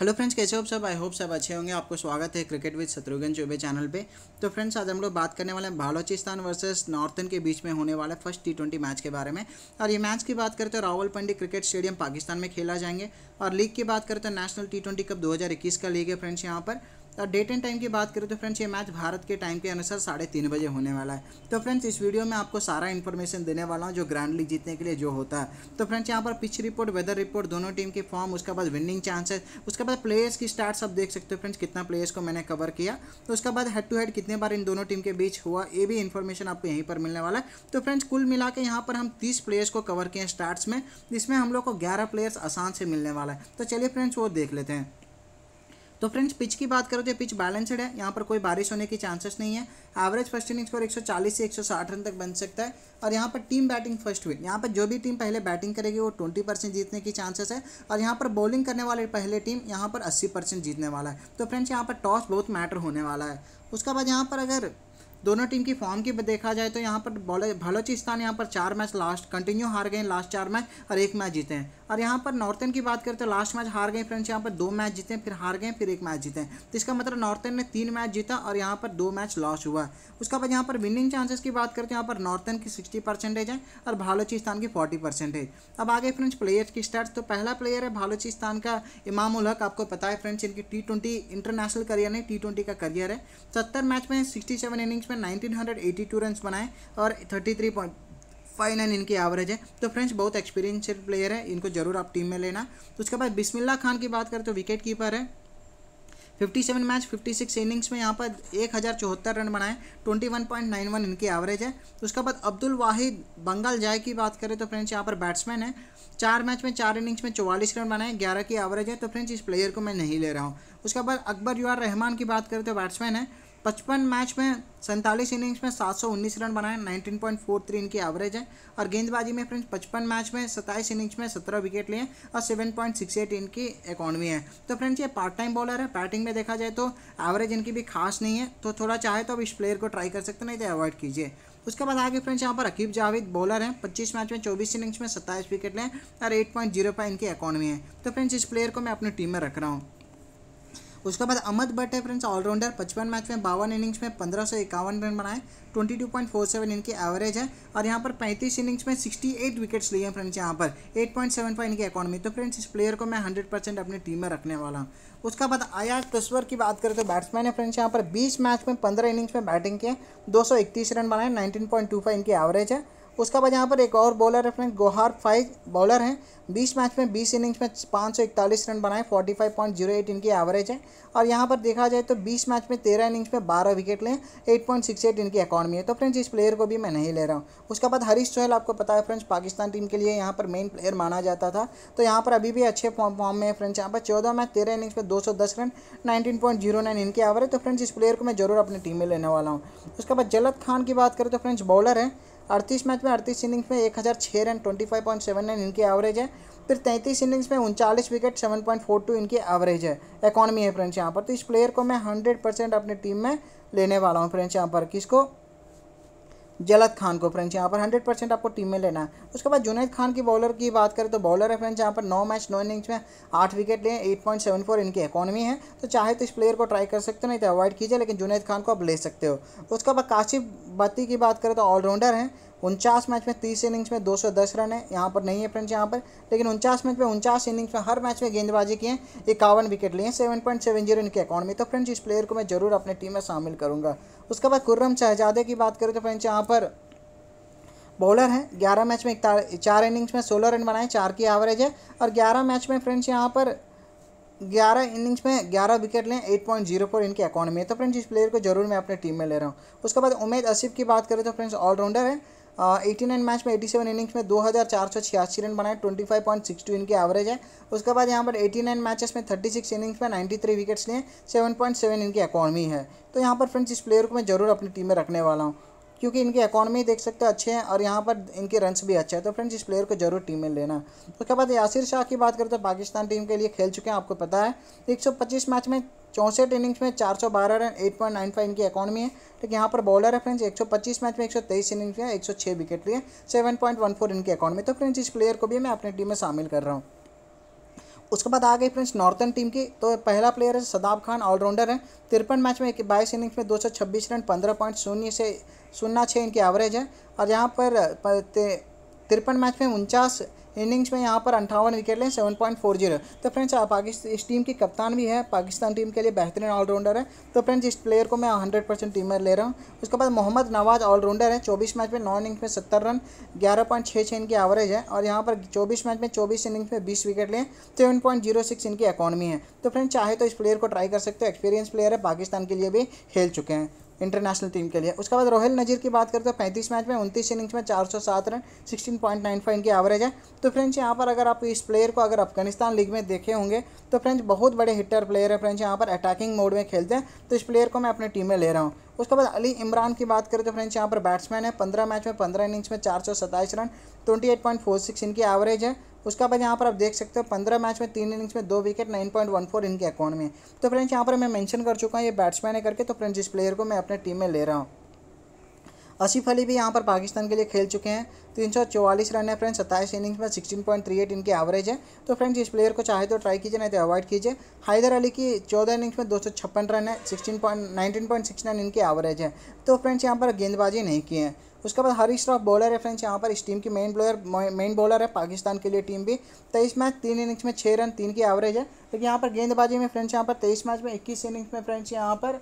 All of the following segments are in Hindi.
हेलो फ्रेंड्स कैसे हो सब आई होप सब अच्छे होंगे आपको स्वागत है cricket with Shatrughan Choubey channel पे तो फ्रेंड्स आज हम लोग बात करने वाले हैं बालोचिस्तान वर्सेस नॉर्थन के बीच में होने वाला फर्स्ट टी ट्वेंटी मैच के बारे में और ये मैच की बात करें तो पंडी क्रिकेट स्टेडियम पाकिस्तान में खेला जाएंगे और लीग की बात करें तो नेशनल टी ट्वेंटी कप दो का लीग है फ्रेंड्स यहाँ पर और डेट एंड टाइम की बात करें तो फ्रेंड्स ये मैच भारत के टाइम के अनुसार साढ़े तीन बजे होने वाला है तो फ्रेंड्स इस वीडियो में आपको सारा इन्फॉर्मेशन देने वाला हूँ जो ग्रैंड लीग जीतने के लिए जो होता है तो फ्रेंड्स यहाँ पर पिच रिपोर्ट वेदर रिपोर्ट दोनों टीम की फॉर्म उसके बाद विनिंग चांसेस उसके बाद प्लेयर्स की स्टार्ट आप देख सकते हो फ्रेंड्स कितना प्लेयर्स को मैंने कवर किया तो उसके बाद हेड टू हेड कितने बार इन दोनों टीम के बीच हुआ ये भी इन्फॉर्मेशन आपको यहीं पर मिलने वाला है तो फ्रेंड्स कुल मिला के यहाँ पर हम तीस प्लेयर्स को कवर किए स्टार्ट्स में जिसमें हम लोग को ग्यारह प्लेयर्स आसान से मिलने वाला है तो चलिए फ्रेंड्स वो देख लेते हैं तो फ्रेंड्स पिच की बात करो तो पिच बैलेंसड है यहाँ पर कोई बारिश होने की चांसेस नहीं है एवरेज फर्स्ट इनिंग स्कोर 140 से 160 रन तक बन सकता है और यहाँ पर टीम बैटिंग फर्स्ट विन यहाँ पर जो भी टीम पहले बैटिंग करेगी वो ट्वेंटी परसेंट जीतने की चांसेस है और यहाँ पर बॉलिंग करने वाली पहले टीम यहाँ पर अस्सी परसेंट जीतने वाला है तो फ्रेंड्स यहाँ पर टॉस बहुत मैटर होने वाला है उसके बाद यहाँ पर अगर दोनों टीम की फॉर्म की देखा जाए तो यहाँ पर बलोचिस्तान यहाँ पर चार मैच लास्ट कंटिन्यू हार गए लास्ट चार मैच और एक मैच जीते हैं और यहाँ पर नॉर्थन की बात करें तो लास्ट मैच हार गए फ्रेंड्स यहाँ पर दो मैच जीते फिर हार गए फिर एक मैच जीते तो इसका मतलब नॉर्थन ने तीन मैच जीता और यहाँ पर दो मैच लॉस हुआ उसके बाद यहाँ पर विनिंग चांसेस की बात करें तो यहाँ पर नॉर्थन की सिक्सटी परसेंटेज है और भालोचिस्तान की फोर्टी परसेंटेज अब आगे फ्रेंड्स प्लेयर्स की स्टार्ट तो पहला प्लेयर है भालोचिस्तान का इमाम उल हक आपको पता है फ्रेंड्स इनकी टी ट्वेंटी इंटरनेशनल करियर नहीं टी ट्वेंटी का करियर है सत्तर मैच में सिक्सटी सेवन इनिंग्स में 1982 रन बनाए और 33.59 इनकी एवरेज है तो फ्रेंड्स बहुत एक्सपीरियंसड प्लेयर है इनको जरूर आप टीम में लेना तो उसके बाद बिस्मिल्ला खान की बात करें तो विकेट कीपर है 57 मैच 56 इनिंग्स में यहाँ पर एक हज़ार चौहत्तर रन बनाए 21.91 इनकी एवरेज है तो उसके बाद अब्दुल वाहिद बंगाल जाय की बात करें तो फ्रेंड्स यहाँ पर बैट्समैन है चार मैच में चार इनिंग्स में चौवालीस रन बनाए ग्यारह की एवरेज है तो फ्रेंड्स इस प्लेयर को मैं नहीं ले रहा हूँ उसके बाद अकबर युआर रहमान की बात करें तो बैट्समैन है पचपन मैच में सैंतालीस इनिंग्स में 719 रन बनाए 19.43 इनकी एवरेज है और गेंदबाजी में फ्रेंड्स पचपन मैच में 27 इनिंग्स में 17 विकेट लिए और 7.68 इनकी इकॉनमी है तो फ्रेंड्स ये पार्ट टाइम बॉलर है बैटिंग में देखा जाए तो एवरेज इनकी भी खास नहीं है तो थोड़ा चाहे तो आप इस प्लेयर को ट्राई कर सकते नहीं तो अवॉइड कीजिए उसके बाद आगे फ्रेंड्स यहाँ पर अकीब जावेद बॉलर हैं 25 मैच में 24 इनिंग्स में 27 विकेट लें और 8.05 इनकी इकॉनमी है तो फ्रेंड्स इस प्लेयर को मैं अपनी टीम में रख रहा हूँ उसके बाद अहमद बट है फ्रेंड्स ऑलराउंडर पचपन मैच में बावन इनिंग्स में पंद्रह सौ इक्यावन रन बनाए twenty two point four seven इनकी एवरेज है और यहाँ पर पैंतीस इनिंग्स में सिक्सटी एट विकेट्स लिए हैं फ्रेंड्स यहाँ पर एट पॉइंट सेवन फाइव इनकी अकॉडमी तो फ्रेंड्स इस प्लेयर को मैं हंड्रेड परसेंट अपनी टीम में रखने वाला हूँ उसका बाद आया तस्वर की बात करें तो बैट्समैन है फ्रेंड्स यहाँ पर बीस मैच में पंद्रह इनिंग्स में बैटिंग किए दो सौ रन बनाए नाइनटीन पॉइंट टू फाइव इनकी एवरेज है उसके बाद यहाँ पर एक और बॉलर है फ्रेंड गोहार फाइव बॉलर हैं बीस मैच में बीस इनिंग्स में पाँच सौ इकतालीस रन बनाए forty five point zero eight इनकी एवरेज है और यहाँ पर देखा जाए तो बीस मैच में तेरह इनिंग्स में बारह विकेट लें एट पॉइंट सिक्स एट इनकी अकॉडमी है तो फ्रेंड्स इस प्लेयर को भी मैं नहीं ले रहा हूँ उसके बाद हरीश चोहल आपको पता है फ्रेंड्स पाकिस्तान टीम के लिए यहाँ पर मेन प्लेयर माना जाता था तो यहाँ पर अभी भी अच्छे फॉर्म फॉर्म में है फ्रेंड्स यहाँ पर चौदह मैच तेरह इनिंग्स में दो सौ दस run nineteen point zero nine इनकी एवरेज तो फ्रेंड्स इस प्लेयर को मैं जरूर अपनी टीम में लेने वाला हूँ उसके बाद जलत खान की बात करें तो फ्रेंड्स बॉलर है अड़तीस मैच में अड़तीस इनिंग्स में एक हज़ार छः run twenty five point seven nine इनकी एवरेज है फिर तैंतीस इनिंग्स में उनचालीस wicket seven point four two इनकी एवरेज है इकॉनमी है फ्रेंड्स यहाँ पर तो इस प्लेयर को मैं हंड्रेड परसेंट अपनी टीम में लेने वाला हूँ फ्रेंड्स यहाँ पर किसको जलत खान को फ्रेंड्स यहाँ पर हंड्रेड परसेंट आपको टीम में लेना है उसके बाद जुनेद खान की बॉलर की बात करें तो बॉलर है फ्रेंड्स यहाँ पर नौ मैच नौ इनिंग्स में आठ विकेट लें एट पॉइंट सेवन फोर इनकी इकोनॉमी है तो चाहे तो इस प्लेयर को ट्राई कर सकते हो नहीं तो अवॉइड कीजिए लेकिन जुनेद खान को आप ले सकते हो उसके बाद काशिफ बत्ती की बात करें तो ऑलराउंडर हैं उनचास मैच में तीस इनिंग्स में दस रन है यहाँ पर नहीं है फ्रेंड्स यहाँ पर लेकिन उनचास मैच में उनचास इनिंग्स में हर मैच में गेंदबाजी किए इक्यावन विकेट लिए सेवन पॉइंट सेवन जीरो इनके अकाउंट में तो फ्रेंड्स इस प्लेयर को मैं जरूर अपनी टीम में शामिल करूँगा उसके बाद कुर्रम शहजादे की बात करें तो फ्रेंड्स यहाँ पर बॉलर हैं ग्यारह मैच में चार इनिंग्स में सोलह रन बनाए चार की एवरेज है और ग्यारह मैच में फ्रेंड्स यहाँ पर ग्यारह इनिंग्स में ग्यारह विकेट लें एट पॉइंट जीरो फोर इनके अकाउंट में तो फ्रेंड्स इस प्लेयर को जरूर मैं अपने टीम में ले रहा हूँ उसके बाद उमेद असिफ की बात करें तो फ्रेंड्स ऑलराउंडर है एटी नाइन मैच में एटी सेवन इनिंग्स में दो हज़ार चार सौ छियासी रन बनाए twenty five point six two इनके एवरेज है उसके बाद यहाँ पर एटी नाइन मैचेस में थर्टी सिक्स इनिंग्स में नाइन्टी थ्री विकेट्स लिए सेवन पॉइंट सेवन इनकी इकॉनमी है तो यहाँ पर फ्रेंड्स इस प्लेयर को मैं ज़रूर अपनी टीम में रखने वाला हूँ क्योंकि इनकी इकॉनमी देख सकते हो अच्छे हैं और यहाँ पर इनके रन्स भी अच्छे हैं तो फ्रेंड्स इस प्लेयर को जरूर टीम में लेना उसके बाद यासिर शाह की बात करें तो पाकिस्तान टीम के लिए खेल चुके हैं आपको पता है पच्चीस मैच में चौंसठ इनिंग्स में 412 run eight point nine five इनकी इकॉनमी है लेकिन यहाँ पर बॉलर है फ्रेंड्स 125 मैच में 123 इनिंग्स में 106 विकेट लिए 7.14 इनकी इकॉनमी तो फ्रेंड्स इस प्लेयर को भी मैं अपनी टीम में शामिल कर रहा हूँ उसके बाद आ गई फ्रेंड्स नॉर्थन टीम की तो पहला प्लेयर है सदाब खान ऑलराउंडर है तिरपन मैच में बाईस इनिंग्स में छब्बीस रन पंद्रह पॉइंट शून्य से शून्य छः इनकी एवरेज है और यहाँ पर तिरपन मैच में उनचास इनिंग्स में यहाँ पर अंठावन विकेट लें सेवन पॉइंट फोर जीरो तो फ्रेंड्स पाकिस्तान इस टीम की कप्तान भी है पाकिस्तान टीम के लिए बेहतरीन ऑलराउंडर है तो फ्रेंड्स इस प्लेयर को मैं हंड्रेड परसेंट टीम में ले रहा हूँ उसके बाद मोहम्मद नवाज ऑलराउंडर है चौबीस मैच में नौ इनिंग्स में सत्तर रन ग्यारह पॉइंट छः छः इनकी एवरेज है और यहाँ पर चौबीस मैच में चौबीस इनिंग्स में बीस विकेट लें सेवन पॉइंट जीरो सिक्स इनकी इकॉनमी है तो फ्रेंड चाहे तो इस प्लेयर को ट्राई कर सकते हो एक्सपीरियंस प्लेयर है पाकिस्तान के लिए भी खेल चुके हैं इंटरनेशनल टीम के लिए उसके बाद रोहिल नजीर की बात करें तो पैंतीस मैच में उनतीस इनिंग्स में चार सौ सात run sixteen point nine five इनकी एवरेज है तो फ्रेंड्स यहाँ पर अगर आप इस प्लेयर को अगर अफगानिस्तान लीग में देखे होंगे तो फ्रेंड्स बहुत बड़े हिटर प्लेयर है फ्रेंड्स यहाँ पर अटैकिंग मोड में खेलते हैं तो इस प्लेयर को मैं अपनी टीम में ले रहा हूँ उसके बाद अली इमरान की बात करें तो फ्रेंड्स यहाँ पर बैट्समैन है पंद्रह मैच में पंद्रह इनिंग्स में चार सौ सत्ताईस run twenty eight point four six इनकी एवरेज है उसका बाद यहाँ पर आप देख सकते हो पंद्रह मैच में तीन इनिंग्स में दो wicket nine point one four इनके अकाउंट में तो फ्रेंड्स यहाँ पर मैं मैंशन कर चुका हूँ ये बैट्समैन है करके तो फ्रेंड्स इस प्लेयर को मैं अपने टीम में ले रहा हूँ आसिफ अली भी यहाँ पर पाकिस्तान के लिए खेल चुके हैं तीन सौ चौवालीस रन है फ्रेंड्स सत्ताईस इनिंग्स में सिक्सटीन पॉइंट थ्री एट इनकी एवरेज है तो फ्रेंड्स इस प्लेयर को चाहे तो ट्राई कीजिए नहीं तो अवॉइड कीजिए हैदर अली की चौदह इनिंग्स में दो सौ छप्पन रन है sixteen point nineteen point six nine इनकी एवरेज है तो फ्रेंड्स यहाँ पर गेंदबाजी नहीं किए हैं उसके बाद हरीश श्रॉफ बॉलर है फ्रेंड्स यहाँ पर इस टीम की मेन प्लेयर मेन बॉलर है पाकिस्तान के लिए टीम भी तेईस मैच तीन इनिंग्स में छः रन तीन की एवरेज है लेकिन यहाँ पर गेंदबाजी में फ्रेंड्स यहाँ पर तेईस मैच में इक्कीस इनिंग्स में फ्रेंड्स यहाँ पर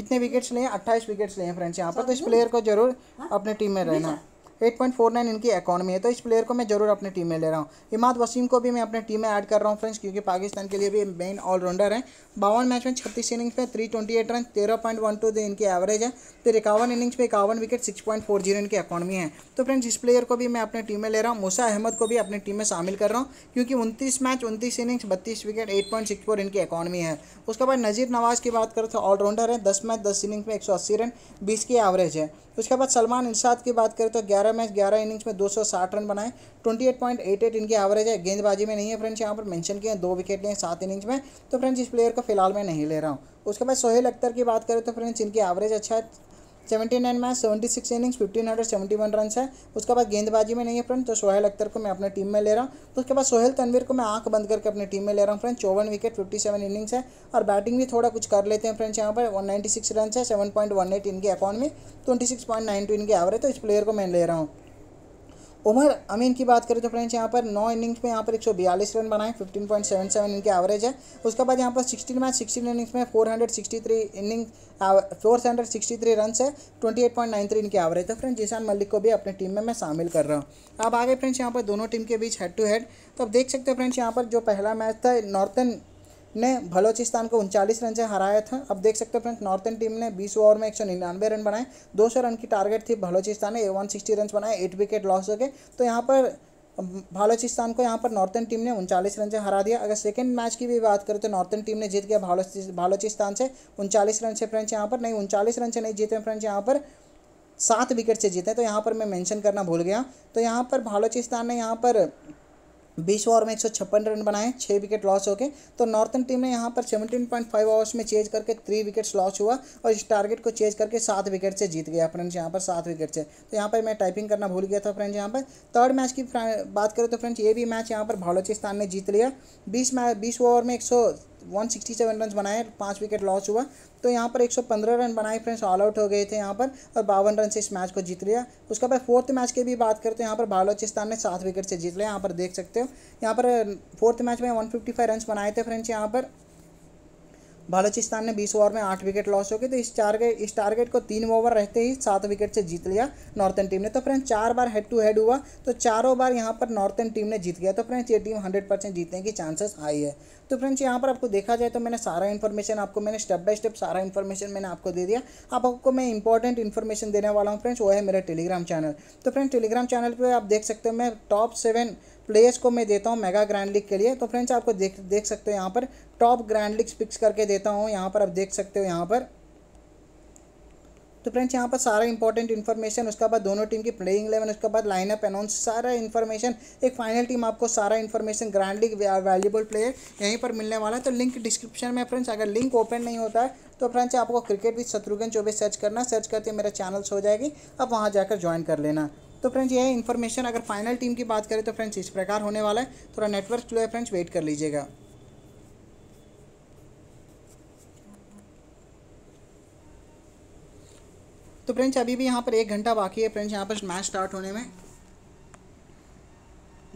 कितने विकेट्स लिए हैं अट्ठाईस विकेट्स लिए हैं फ्रेंड्स यहाँ पर तो इस प्लेयर को जरूर हाँ? अपने टीम में रहना 8.49 इनकी इकोनॉमी है तो इस प्लेयर को मैं जरूर अपनी टीम में ले रहा हूँ इमाद वसीम को भी मैं अपने टीम में ऐड कर रहा हूँ फ्रेंड्स क्योंकि पाकिस्तान के लिए भी मेन ऑलराउंडर है बावन मैच में छत्तीस इनिंग्स में थ्री ट्वेंटी एट रन तेरह पॉइंट वन टू इनकी एवरेज है फिर इक्यावन इनिंग्स में इक्यावन wicket six point four zero इनकी इकोनॉमी है तो फ्रेंड्स तो इस प्लेयर को भी मैं अपनी टीम में ले रहा हूँ मूसा अहमद को भी अपनी टीम में शामिल कर रहा हूँ क्योंकि उनतीस मैच उनतीस इनिंग्स बत्तीस wicket eight point six four इनकी इकोनॉमी है उसके बाद नजीर नवाज की बात करें तो ऑलराउंडर है दस मैच दस इनिंग्स में एक सौ अस्सी रन बीस की एवरेज है उसके बाद सलमान इंसाद की बात करें तो ग्यारह ग्यारह मैच ग्यारह इनिंग्स में 260 रन बनाए 28.88 इनकी एवरेज है गेंदबाजी में नहीं है फ्रेंड्स यहाँ पर मेंशन किए हैं दो विकेट लिए सात इनिंग्स में तो फ्रेंड्स इस प्लेयर को फिलहाल मैं नहीं ले रहा हूँ उसके बाद सोहेल अख्तर की बात करें तो फ्रेंड्स इनकी एवरेज अच्छा है seventy nine match seventy six innings fifteen hundred seventy one run है उसके बाद गेंदबाजी में नहीं है फ्रेंड तो सोहेल अख्तर को मैं अपने टीम में ले रहा हूँ तो उसके बाद सोहेल तनवीर को मैं आंख बंद करके अपने टीम में ले रहा हूँ फ्रेंड चौवन विकेट फिफ्टी सेवन इनिंग्स है और बैटिंग भी थोड़ा कुछ कर लेते हैं फ्रेंड्स यहाँ पर वन नाइन्टी सिक्स रन है सेवन पॉइंट वन एट इनके अकाउंट में twenty six point nine two इनकी एवरेज तो इस प्लेयर को मैं ले रहा हूँ उमर अमीन की बात करें तो फ्रेंड्स यहाँ पर नौ इनिंग्स में यहाँ पर एक रन बनाए 15.77 इनके एवरेज है उसके बाद यहाँ पर 16 मैच 16 इनिंग्स में 463 inning four sixty three run है twenty eight point nine three इनके एवरेज है तो फ्रेंड्स ईशान मलिक को भी अपनी टीम में मैं शामिल कर रहा हूँ अब आगे फ्रेंड्स यहाँ पर दोनों टीम के बीच हेड टू हेड तो अब देख सकते हो फ्रेंड्स यहाँ पर जो पहला मैच था नॉर्थन ने बलोचिस्तान को उनचालीस रन से हराया था अब देख सकते हो फ्रेंड्स नॉर्थन टीम ने बीस ओवर में एक सौ निन्यानवे रन बनाए दो सौ रन की टारगेट थी बलोचिस्तान ने वन सिक्सटी रन बनाए एट विकेट लॉस हो गए तो यहाँ पर बलोचिस्तान को यहाँ पर नॉर्थन टीम ने उनचालीस रन से हरा दिया अगर सेकंड मैच की भी बात करें तो नॉर्थन टीम ने जीत गया बलोचिस्तान से उनचालीस रन से फ्रेंड्स यहाँ पर नहीं उनचालीस रन से नहीं जीते फ्रेंड्स यहाँ पर सात विकेट से जीते तो यहाँ पर मैं मेंशन करना भूल गया तो यहाँ पर बलोचिस्तान ने यहाँ पर बीस ओवर में एक रन बनाए छः विकेट लॉस हो गए तो नॉर्थन टीम ने यहाँ पर 17.5 ओवर्स में चेज करके थ्री विकेट्स लॉस हुआ और इस टारगेट को चेज करके सात विकेट से जीत गया फ्रेंड्स यहाँ पर सात विकेट से तो यहाँ पर मैं टाइपिंग करना भूल गया था फ्रेंड्स यहाँ पर थर्ड मैच की बात करें तो फ्रेंड्स ये भी मैच यहाँ पर बलोचिस्तान ने जीत लिया बीस मैच बीस ओवर में एक 167 रन बनाए पाँच विकेट लॉस हुआ तो यहाँ पर 115 रन बनाए फ्रेंड्स ऑल आउट हो गए थे यहाँ पर और बावन रन से इस मैच को जीत लिया उसके बाद फोर्थ मैच की भी बात करें तो यहाँ पर बालोचिस्तान ने सात विकेट से जीत लिया यहाँ पर देख सकते हो यहाँ पर फोर्थ मैच में वन फिफ्टी रन बनाए थे फ्रेंड्स यहाँ पर बालोचिस्तान ने बीस ओवर में आठ विकेट लॉस हो गए तो इस टारगेट इस टारगेट को तीन ओवर रहते ही सात विकेट से जीत लिया नॉर्थन टीम ने तो फ्रेंड्स चार बार हेड टू हेड हुआ तो चारों बार यहाँ पर नॉर्थन टीम ने जीत गया तो फ्रेंड्स ये टीम हंड्रेड परसेंट जीतने की चांसेस आई है तो फ्रेंड्स यहाँ पर आपको देखा जाए तो मैंने सारा इन्फॉर्मेशन आपको मैंने स्टेप बाय स्टेप सारा इन्फॉर्मेशन मैंने आपको दे दिया आप आपको मैं इंपॉर्टेंट इन्फॉर्मेशन देने वाला हूँ फ्रेंड्स वो है मेरा टेलीग्राम चैनल तो फ्रेंड्स टेलीग्राम चैनल पर आप देख सकते हो मैं टॉप सेवन प्लेयर्स को मैं देता हूँ मेगा ग्रैंड लीग के लिए तो फ्रेंड्स आपको देख देख सकते हो यहाँ पर टॉप ग्रैंड लीग्स पिक्स करके देता हूँ यहाँ पर आप देख सकते हो यहाँ पर तो फ्रेंड्स यहाँ पर सारा इंपॉर्टेंट इन्फॉर्मेशन उसके बाद दोनों टीम की प्लेइंग इलेवन उसके बाद लाइनअप अनाउंस सारा इन्फॉर्मेशन एक फाइनल टीम आपको सारा information grand league valuable player यहीं पर मिलने वाला है तो लिंक डिस्क्रिप्शन में फ्रेंड्स अगर लिंक ओपन नहीं होता है तो फ्रेंड्स आपको cricket with Shatrughan Choubey search करना सर्च करते मेरा चैनल्स हो जाएगी आप वहाँ जाकर ज्वाइन कर लेना तो फ्रेंड्स यह इन्फॉर्मेशन अगर फाइनल टीम की बात करें तो फ्रेंड्स इस प्रकार होने वाला है थोड़ा नेटवर्क स्लो है फ्रेंड्स वेट कर लीजिएगा तो फ्रेंड्स अभी भी यहाँ पर एक घंटा बाकी है फ्रेंड्स यहाँ पर मैच स्टार्ट होने में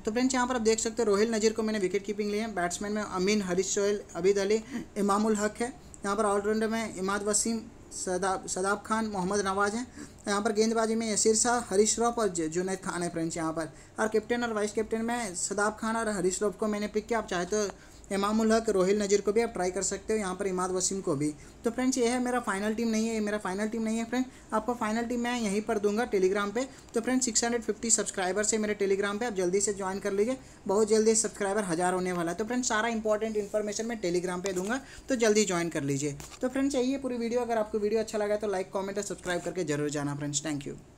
तो फ्रेंड्स यहाँ पर आप देख सकते हैं रोहिल नज़ीर को मैंने विकेट कीपिंग ली है बैट्समैन में अमीन हरीश सोहेल अबीद अली इमामुल हक है यहाँ पर ऑलराउंडर में इमाद वसीम सदाब सदाब खान मोहम्मद नवाज हैं तो यहाँ पर गेंदबाजी में यसीर शाह हरीश रॉफ और जुनेद खान है फ्रेंड्स यहाँ पर और कैप्टन और वाइस कैप्टन में सदाब खान और हरीश रॉफ को मैंने पिक किया आप चाहे तो इमामुल हक रोहिल नज़ीर को भी आप ट्राई कर सकते हो यहाँ पर इमाद वसीम को भी तो फ्रेंड्स ये है मेरा फाइनल टीम नहीं है ये मेरा फाइनल टीम नहीं है फ्रेंड आपको फाइनल टीम मैं यहीं पर दूंगा टेलीग्राम पे तो फ्रेंड 650 सब्सक्राइबर्स है मेरे टेलीग्राम पे आप जल्दी से ज्वाइन कर लीजिए बहुत जल्दी सब्सक्राइबर हज़ार होने वाला है तो फ्रेंड सारा इंपॉर्टेंट इन्फॉर्मेशन मैं टेलीग्राम पर दूंगा तो जल्दी ज्वाइन कर लीजिए तो फ्रेंड्स यही है पूरी वीडियो अगर आपको वीडियो अच्छा लगा तो लाइक कॉमेंट और सब्सक्राइब करके जरूर जाना फ्रेंड्स थैंक यू